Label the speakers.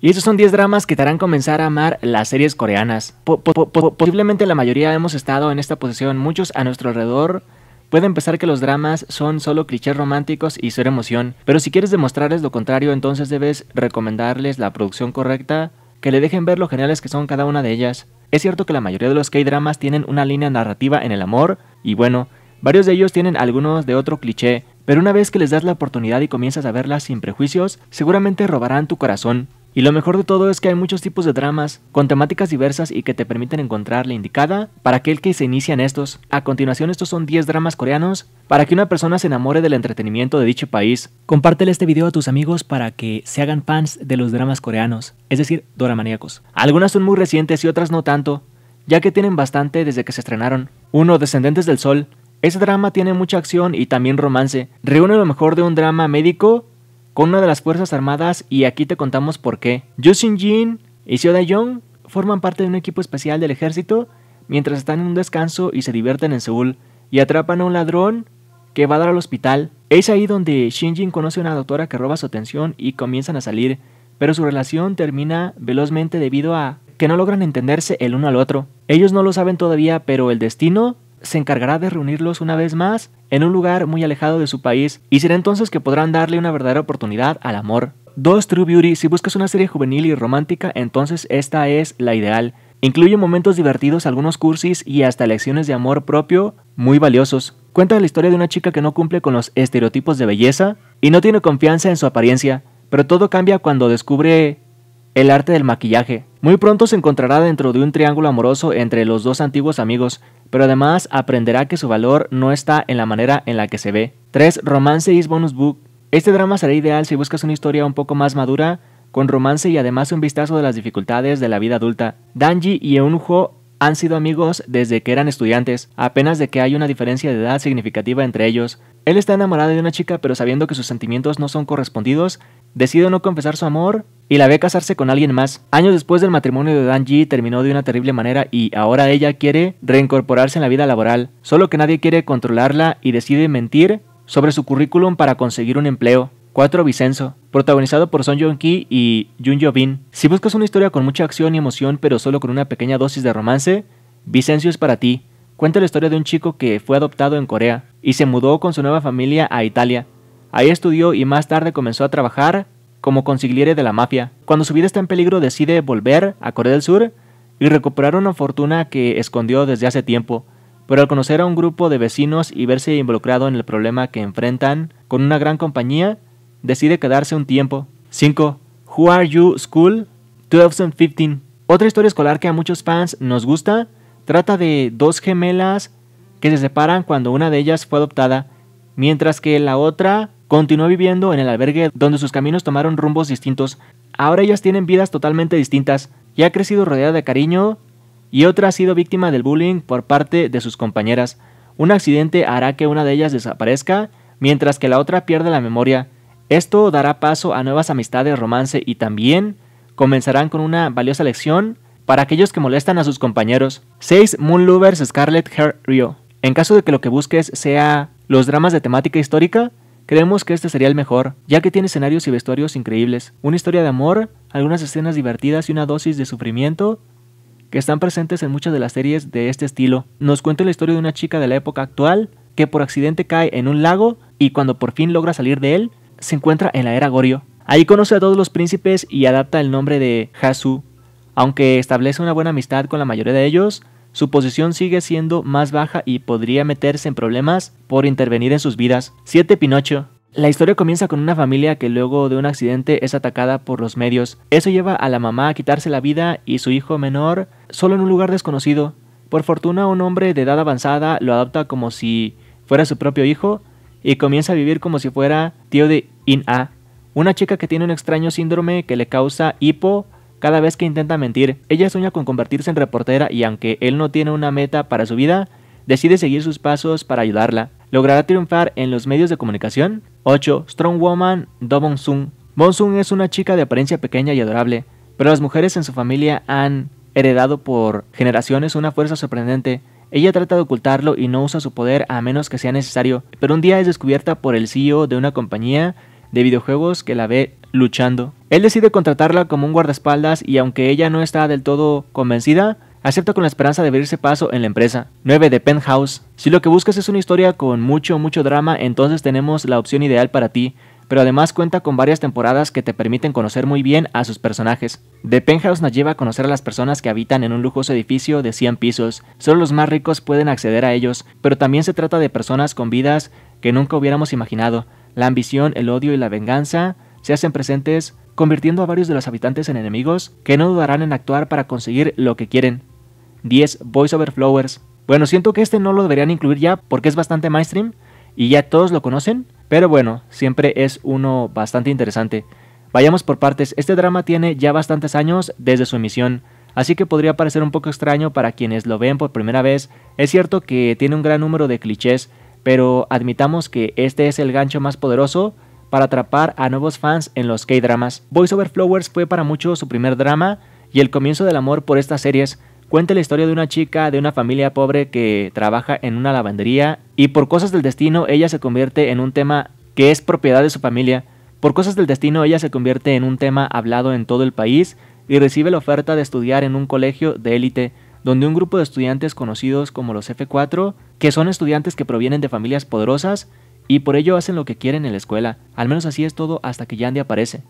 Speaker 1: Y esos son 10 dramas que te harán comenzar a amar las series coreanas. posiblemente la mayoría hemos estado en esta posición, muchos a nuestro alrededor. Pueden pensar que los dramas son solo clichés románticos y ser emoción, pero si quieres demostrarles lo contrario, entonces debes recomendarles la producción correcta, que le dejen ver lo geniales que son cada una de ellas. Es cierto que la mayoría de los K-dramas tienen una línea narrativa en el amor, y bueno, varios de ellos tienen algunos de otro cliché, pero una vez que les das la oportunidad y comienzas a verlas sin prejuicios, seguramente robarán tu corazón. Y lo mejor de todo es que hay muchos tipos de dramas, con temáticas diversas y que te permiten encontrar la indicada para aquel que se inicia en estos. A continuación estos son 10 dramas coreanos para que una persona se enamore del entretenimiento de dicho país. Compártele este video a tus amigos para que se hagan fans de los dramas coreanos, es decir, doramaníacos. Algunas son muy recientes y otras no tanto, ya que tienen bastante desde que se estrenaron. 1. Descendentes del Sol. Ese drama tiene mucha acción y también romance. Reúne lo mejor de un drama médico con una de las Fuerzas Armadas y aquí te contamos por qué. Justin Jin y Seo Young forman parte de un equipo especial del ejército mientras están en un descanso y se divierten en Seúl y atrapan a un ladrón que va a dar al hospital. Es ahí donde Jin conoce a una doctora que roba su atención y comienzan a salir, pero su relación termina velozmente debido a que no logran entenderse el uno al otro. Ellos no lo saben todavía, pero el destino se encargará de reunirlos una vez más en un lugar muy alejado de su país y será entonces que podrán darle una verdadera oportunidad al amor. 2. True Beauty. Si buscas una serie juvenil y romántica, entonces esta es la ideal. Incluye momentos divertidos, algunos cursis y hasta lecciones de amor propio muy valiosos. Cuenta la historia de una chica que no cumple con los estereotipos de belleza y no tiene confianza en su apariencia, pero todo cambia cuando descubre el arte del maquillaje. Muy pronto se encontrará dentro de un triángulo amoroso entre los dos antiguos amigos, pero además aprenderá que su valor no está en la manera en la que se ve. 3. Romance is bonus book. Este drama será ideal si buscas una historia un poco más madura, con romance y además un vistazo de las dificultades de la vida adulta. Danji y Eunho han sido amigos desde que eran estudiantes, apenas de que hay una diferencia de edad significativa entre ellos. Él está enamorado de una chica pero sabiendo que sus sentimientos no son correspondidos, decide no confesar su amor y la ve casarse con alguien más. Años después del matrimonio de Dan terminó de una terrible manera y ahora ella quiere reincorporarse en la vida laboral, solo que nadie quiere controlarla y decide mentir sobre su currículum para conseguir un empleo. 4 Vicenzo, protagonizado por Son jong ki y Jun Jo-bin. Si buscas una historia con mucha acción y emoción, pero solo con una pequeña dosis de romance, Vicencio es para ti. Cuenta la historia de un chico que fue adoptado en Corea y se mudó con su nueva familia a Italia. Ahí estudió y más tarde comenzó a trabajar como consigliere de la mafia. Cuando su vida está en peligro decide volver a Corea del Sur y recuperar una fortuna que escondió desde hace tiempo, pero al conocer a un grupo de vecinos y verse involucrado en el problema que enfrentan con una gran compañía, decide quedarse un tiempo. 5. Who Are You School 2015 Otra historia escolar que a muchos fans nos gusta trata de dos gemelas que se separan cuando una de ellas fue adoptada, mientras que la otra Continuó viviendo en el albergue donde sus caminos tomaron rumbos distintos. Ahora ellas tienen vidas totalmente distintas Ya ha crecido rodeada de cariño y otra ha sido víctima del bullying por parte de sus compañeras. Un accidente hará que una de ellas desaparezca mientras que la otra pierde la memoria. Esto dará paso a nuevas amistades, romance y también comenzarán con una valiosa lección para aquellos que molestan a sus compañeros. 6. Moon Lovers Scarlet Hair Rio. En caso de que lo que busques sea los dramas de temática histórica, Creemos que este sería el mejor, ya que tiene escenarios y vestuarios increíbles, una historia de amor, algunas escenas divertidas y una dosis de sufrimiento que están presentes en muchas de las series de este estilo. Nos cuenta la historia de una chica de la época actual que por accidente cae en un lago y cuando por fin logra salir de él, se encuentra en la era Gorio. Ahí conoce a todos los príncipes y adapta el nombre de Hasu. Aunque establece una buena amistad con la mayoría de ellos, su posición sigue siendo más baja y podría meterse en problemas por intervenir en sus vidas. 7. Pinocho. La historia comienza con una familia que luego de un accidente es atacada por los medios. Eso lleva a la mamá a quitarse la vida y su hijo menor solo en un lugar desconocido. Por fortuna un hombre de edad avanzada lo adopta como si fuera su propio hijo y comienza a vivir como si fuera tío de In-A, una chica que tiene un extraño síndrome que le causa hipo cada vez que intenta mentir, ella sueña con convertirse en reportera y aunque él no tiene una meta para su vida, decide seguir sus pasos para ayudarla. ¿Logrará triunfar en los medios de comunicación? 8. Strong Woman Do Bong Sung. Bong Sung es una chica de apariencia pequeña y adorable, pero las mujeres en su familia han heredado por generaciones una fuerza sorprendente. Ella trata de ocultarlo y no usa su poder a menos que sea necesario, pero un día es descubierta por el CEO de una compañía de videojuegos que la ve luchando. Él decide contratarla como un guardaespaldas y aunque ella no está del todo convencida, acepta con la esperanza de abrirse paso en la empresa. 9 de Penthouse. Si lo que buscas es una historia con mucho, mucho drama, entonces tenemos la opción ideal para ti, pero además cuenta con varias temporadas que te permiten conocer muy bien a sus personajes. The Penthouse nos lleva a conocer a las personas que habitan en un lujoso edificio de 100 pisos. Solo los más ricos pueden acceder a ellos, pero también se trata de personas con vidas que nunca hubiéramos imaginado. La ambición, el odio y la venganza se hacen presentes, convirtiendo a varios de los habitantes en enemigos que no dudarán en actuar para conseguir lo que quieren. 10. Voice Over Flowers. Bueno, siento que este no lo deberían incluir ya porque es bastante mainstream y ya todos lo conocen, pero bueno, siempre es uno bastante interesante. Vayamos por partes, este drama tiene ya bastantes años desde su emisión, así que podría parecer un poco extraño para quienes lo ven por primera vez. Es cierto que tiene un gran número de clichés, pero admitamos que este es el gancho más poderoso para atrapar a nuevos fans en los K-dramas. Voice Over Flowers fue para muchos su primer drama y el comienzo del amor por estas series. Cuenta la historia de una chica de una familia pobre que trabaja en una lavandería y por cosas del destino ella se convierte en un tema que es propiedad de su familia. Por cosas del destino ella se convierte en un tema hablado en todo el país y recibe la oferta de estudiar en un colegio de élite donde un grupo de estudiantes conocidos como los F4, que son estudiantes que provienen de familias poderosas, y por ello hacen lo que quieren en la escuela, al menos así es todo hasta que Yandy aparece.